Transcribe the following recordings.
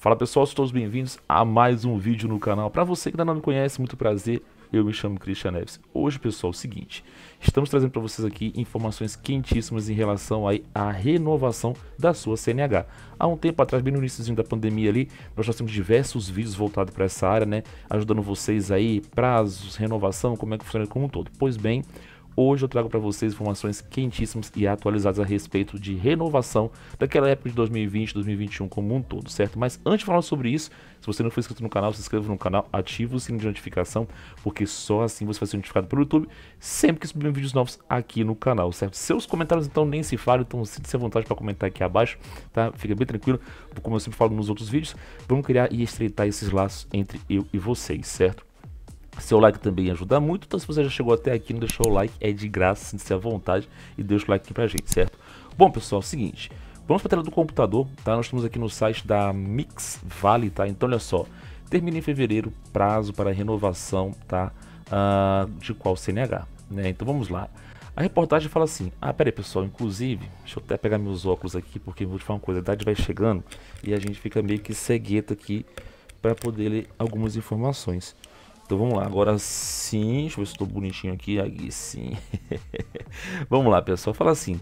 Fala pessoal, se todos bem-vindos a mais um vídeo no canal. Para você que ainda não me conhece, muito prazer, eu me chamo Christian Neves. Hoje pessoal, é o seguinte, estamos trazendo para vocês aqui informações quentíssimas em relação aí à renovação da sua CNH. Há um tempo atrás, bem no início da pandemia ali, nós já temos diversos vídeos voltados para essa área, né? Ajudando vocês aí, prazos, renovação, como é que funciona como um todo. Pois bem, Hoje eu trago para vocês informações quentíssimas e atualizadas a respeito de renovação daquela época de 2020, 2021 como um todo, certo? Mas antes de falar sobre isso, se você não for inscrito no canal, se inscreva no canal, ative o sininho de notificação, porque só assim você vai ser notificado pelo YouTube sempre que subir vídeos novos aqui no canal, certo? Seus comentários então nem se falam, então sinta-se à vontade para comentar aqui abaixo, tá? Fica bem tranquilo, como eu sempre falo nos outros vídeos, vamos criar e estreitar esses laços entre eu e vocês, certo? Seu like também ajuda muito, então se você já chegou até aqui, não deixou o like, é de graça, sinta-se à vontade e deixa o like aqui pra gente, certo? Bom, pessoal, é o seguinte, vamos pra tela do computador, tá? Nós estamos aqui no site da Mix Vale, tá? Então, olha só, termina em fevereiro prazo para renovação, tá? Uh, de qual CNH, né? Então, vamos lá. A reportagem fala assim, ah, peraí, pessoal, inclusive, deixa eu até pegar meus óculos aqui, porque vou te falar uma coisa, a idade vai chegando e a gente fica meio que cegueta aqui para poder ler algumas informações. Então vamos lá, agora sim, deixa eu ver se estou bonitinho aqui, aqui sim. vamos lá, pessoal, fala assim.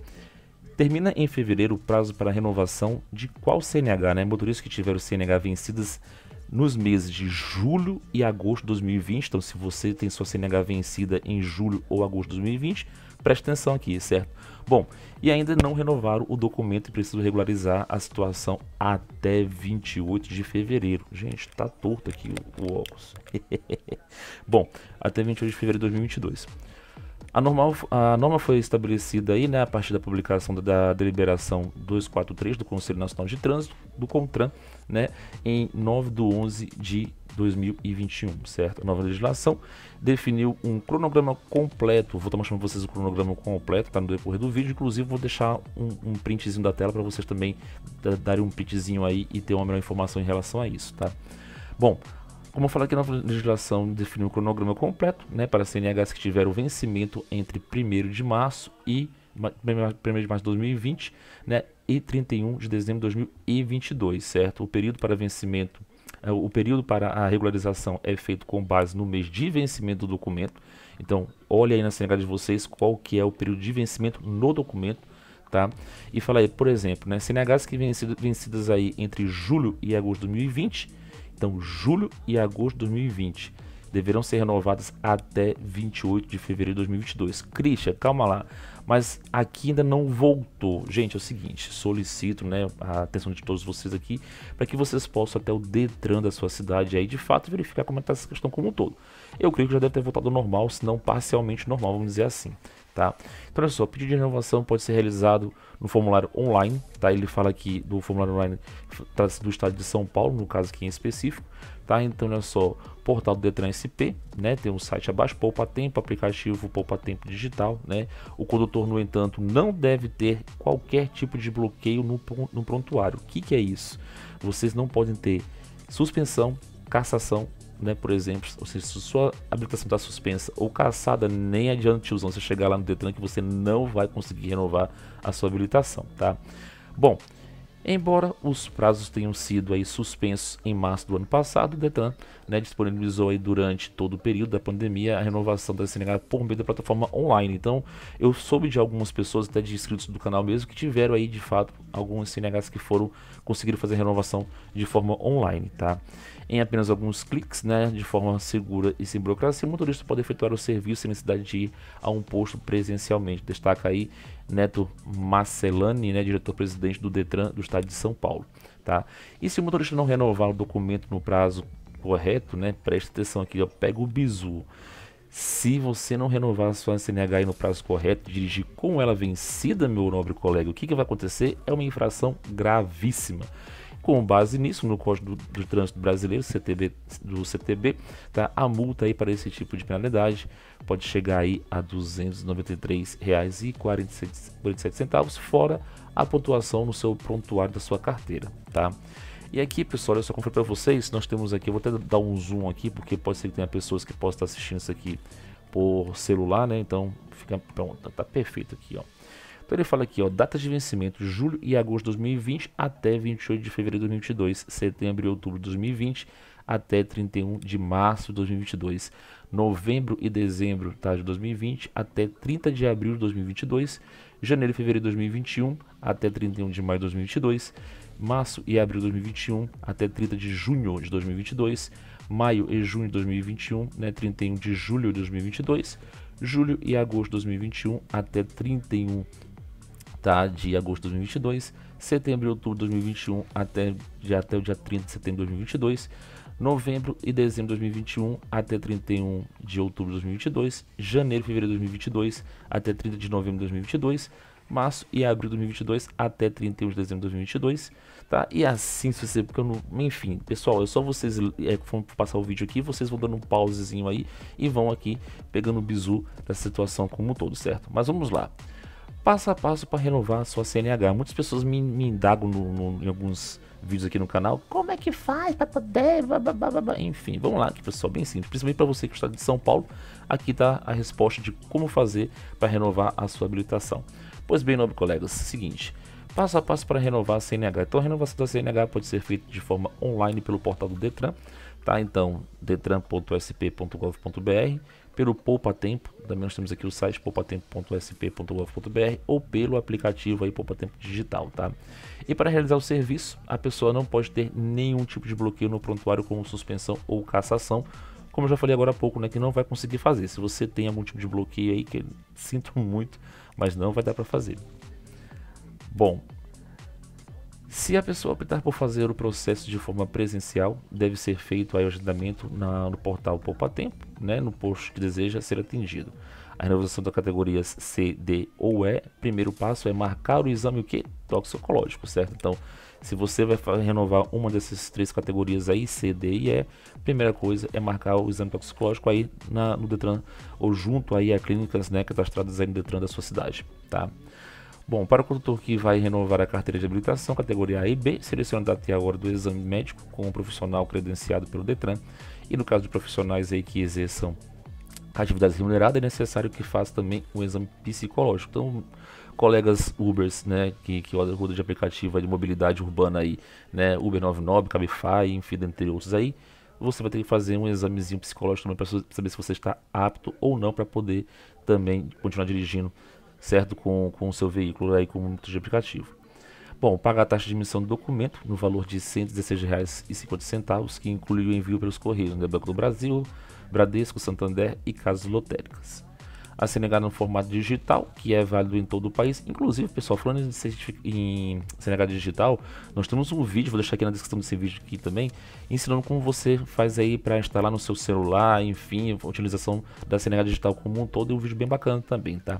Termina em fevereiro o prazo para renovação de qual CNH, né? Motoristas que tiveram CNH vencidas nos meses de julho e agosto de 2020. Então, se você tem sua CNH vencida em julho ou agosto de 2020, preste atenção aqui, certo? Bom, e ainda não renovaram o documento e preciso regularizar a situação até 28 de fevereiro. Gente, tá torto aqui o, o óculos. Bom, até 28 de fevereiro de 2022. A, normal, a norma foi estabelecida aí, né, a partir da publicação da, da deliberação 243 do Conselho Nacional de Trânsito, do CONTRAN, né, em 9 de 11 de 2021, certo? A nova legislação definiu um cronograma completo. Vou estar mostrando para vocês o cronograma completo, tá no decorrer do vídeo. Inclusive, vou deixar um, um printzinho da tela para vocês também darem um printzinho aí e ter uma melhor informação em relação a isso, tá? Bom, como eu falei aqui, a nova legislação definiu um cronograma completo né, para CNHs que tiveram vencimento entre 1 de março e 1 de março de 2020 né, e 31 de dezembro de 2022, certo? O período para vencimento, é, o período para a regularização é feito com base no mês de vencimento do documento. Então, olhe aí na CNH de vocês qual que é o período de vencimento no documento. Tá? E fala aí, por exemplo, né, CNHs que vencido, vencidas aí entre julho e agosto de 2020 então, julho e agosto de 2020 deverão ser renovadas até 28 de fevereiro de 2022. Christian, calma lá, mas aqui ainda não voltou. Gente, é o seguinte, solicito né, a atenção de todos vocês aqui para que vocês possam até o Detran da sua cidade aí de fato verificar como é está essa questão como um todo. Eu creio que já deve ter voltado ao normal, se não parcialmente normal, vamos dizer assim. Tá? Então, olha só, o pedido de renovação pode ser realizado no formulário online, tá? Ele fala aqui do formulário online do estado de São Paulo, no caso aqui em específico, tá? Então, olha só, portal do Detran SP, né? Tem um site abaixo, Poupa Tempo, aplicativo Poupa Tempo Digital, né? O condutor, no entanto, não deve ter qualquer tipo de bloqueio no, no prontuário. O que, que é isso? Vocês não podem ter suspensão, cassação né, por exemplo, ou seja, se sua habilitação está suspensa ou caçada, nem adianta usar. você chegar lá no Detran que você não vai conseguir renovar a sua habilitação, tá? Bom, embora os prazos tenham sido aí suspensos em março do ano passado, o Detran né, disponibilizou aí durante todo o período da pandemia a renovação da CNH por meio da plataforma online. Então, eu soube de algumas pessoas, até de inscritos do canal mesmo, que tiveram aí de fato alguns CNHs que foram conseguiram fazer a renovação de forma online, tá? Em apenas alguns cliques, né, de forma segura e sem burocracia, o motorista pode efetuar o serviço sem necessidade de ir a um posto presencialmente. Destaca aí Neto Marcelani, né, diretor-presidente do Detran do estado de São Paulo. Tá? E se o motorista não renovar o documento no prazo correto, né, preste atenção aqui, ó, pega o bizu. Se você não renovar a sua CNH no prazo correto, dirigir com ela vencida, meu nobre colega, o que, que vai acontecer? É uma infração gravíssima. Com base nisso, no Código do, do Trânsito Brasileiro, CTB, do CTB, tá? a multa aí para esse tipo de penalidade pode chegar aí a R$ 293,47, fora a pontuação no seu prontuário da sua carteira. Tá? E aqui, pessoal, eu só confio para vocês, nós temos aqui, eu vou até dar um zoom aqui, porque pode ser que tenha pessoas que possam estar assistindo isso aqui por celular, né? Então, fica pronto, tá perfeito aqui, ó. Então ele fala aqui, ó, datas de vencimento, julho e agosto de 2020 até 28 de fevereiro de 2022, setembro e outubro de 2020 até 31 de março de 2022, novembro e dezembro tá, de 2020 até 30 de abril de 2022, janeiro e fevereiro de 2021 até 31 de maio de 2022, março e abril de 2021 até 30 de junho de 2022, maio e junho de 2021, né, 31 de julho de 2022, julho e agosto de 2021 até 31 tá? De agosto de 2022, setembro e outubro de 2021 até, de, até o dia 30 de setembro de 2022, novembro e dezembro de 2021 até 31 de outubro de 2022, janeiro e fevereiro de 2022 até 30 de novembro de 2022, março e abril de 2022 até 31 de dezembro de 2022, tá? E assim você porque eu não... Enfim, pessoal, é só vocês é, vão passar o vídeo aqui, vocês vão dando um pausezinho aí e vão aqui pegando o bizu da situação como um todo, certo? Mas vamos lá passo a passo para renovar a sua CNH. Muitas pessoas me, me indagam no, no, em alguns vídeos aqui no canal. Como é que faz para poder? blá. Enfim, vamos lá, pessoal, bem simples. Principalmente para você que está de São Paulo, aqui está a resposta de como fazer para renovar a sua habilitação. Pois bem, nobre colegas, é seguinte. Passo a passo para renovar a CNH. Então, a renovação da CNH pode ser feita de forma online pelo portal do Detran, tá? Então, detran.sp.gov.br pelo Poupa Tempo, também nós temos aqui o site poupatempo.sp.gov.br ou pelo aplicativo aí Poupa Tempo Digital, tá? E para realizar o serviço, a pessoa não pode ter nenhum tipo de bloqueio no prontuário como suspensão ou cassação, como eu já falei agora há pouco, né, que não vai conseguir fazer. Se você tem algum tipo de bloqueio aí, que sinto muito, mas não vai dar para fazer. Bom, se a pessoa optar por fazer o processo de forma presencial, deve ser feito aí o agendamento na, no portal Poupa Tempo, né, no posto que deseja ser atendido. A renovação das categorias C, D ou E, primeiro passo é marcar o exame o quê? toxicológico, certo? Então, se você vai renovar uma dessas três categorias aí, C, D e E, primeira coisa é marcar o exame toxicológico aí na, no Detran ou junto aí a clínicas né, cadastradas aí no Detran da sua cidade, tá? Bom, para o condutor que vai renovar a carteira de habilitação, categoria A e B, selecione até data e do exame médico com um profissional credenciado pelo DETRAN. E no caso de profissionais aí que exerçam atividades remuneradas, é necessário que faça também o um exame psicológico. Então, colegas Ubers, né, que, que rodam de aplicativo de mobilidade urbana aí, né, Uber 99, Cabify, enfim, entre outros aí, você vai ter que fazer um examezinho psicológico também para saber se você está apto ou não para poder também continuar dirigindo certo? Com, com o seu veículo aí com o de aplicativo. Bom, paga a taxa de emissão do documento no valor de R$ 116,50, que inclui o envio pelos correios do né? Banco do Brasil, Bradesco, Santander e casas lotéricas. A CNH no é formato digital, que é válido em todo o país. Inclusive, pessoal, falando em, em digital, nós temos um vídeo, vou deixar aqui na descrição desse vídeo aqui também, ensinando como você faz aí para instalar no seu celular, enfim, a utilização da Senegal digital como um todo, e um vídeo bem bacana também, tá?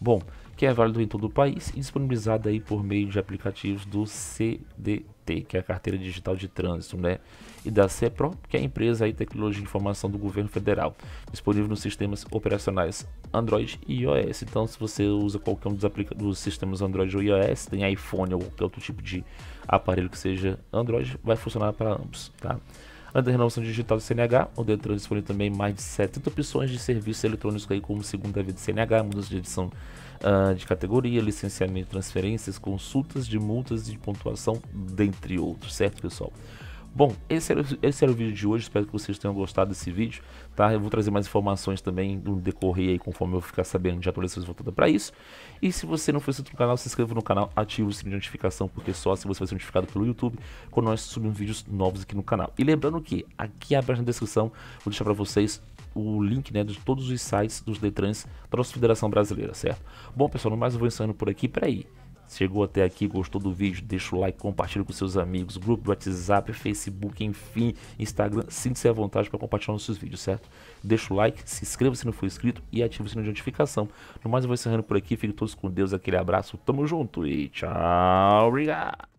Bom, que é válido em todo o país e disponibilizado aí por meio de aplicativos do CDT, que é a Carteira Digital de Trânsito, né? E da CEPRO, que é a empresa aí tecnologia de informação do governo federal, disponível nos sistemas operacionais Android e iOS. Então, se você usa qualquer um dos, dos sistemas Android ou iOS, tem iPhone ou qualquer outro tipo de aparelho que seja Android, vai funcionar para ambos, tá? da renovação digital do CNH, o Detran dispõe também mais de 70 opções de serviços eletrônicos aí, como segunda vida do CNH, mudança de edição uh, de categoria, licenciamento transferências, consultas de multas e de pontuação, dentre outros, certo, pessoal? Bom, esse era, esse era o vídeo de hoje, espero que vocês tenham gostado desse vídeo, tá? Eu vou trazer mais informações também no decorrer aí, conforme eu ficar sabendo de atualizações voltadas para isso. E se você não for inscrito no canal, se inscreva no canal, ative o sininho de notificação, porque só se assim você vai ser notificado pelo YouTube quando nós subimos vídeos novos aqui no canal. E lembrando que aqui abaixo na descrição, vou deixar para vocês o link né, de todos os sites dos Detrans da nossa Federação Brasileira, certo? Bom, pessoal, no mais eu vou ensinando por aqui, peraí. aí. Chegou até aqui, gostou do vídeo, deixa o like, compartilha com seus amigos, grupo do WhatsApp, Facebook, enfim, Instagram, sinta-se à vontade para compartilhar nossos vídeos, certo? Deixa o like, se inscreva se não for inscrito e ative o sininho de notificação. No mais, eu vou encerrando por aqui, fiquem todos com Deus, aquele abraço, tamo junto e tchau, obrigado!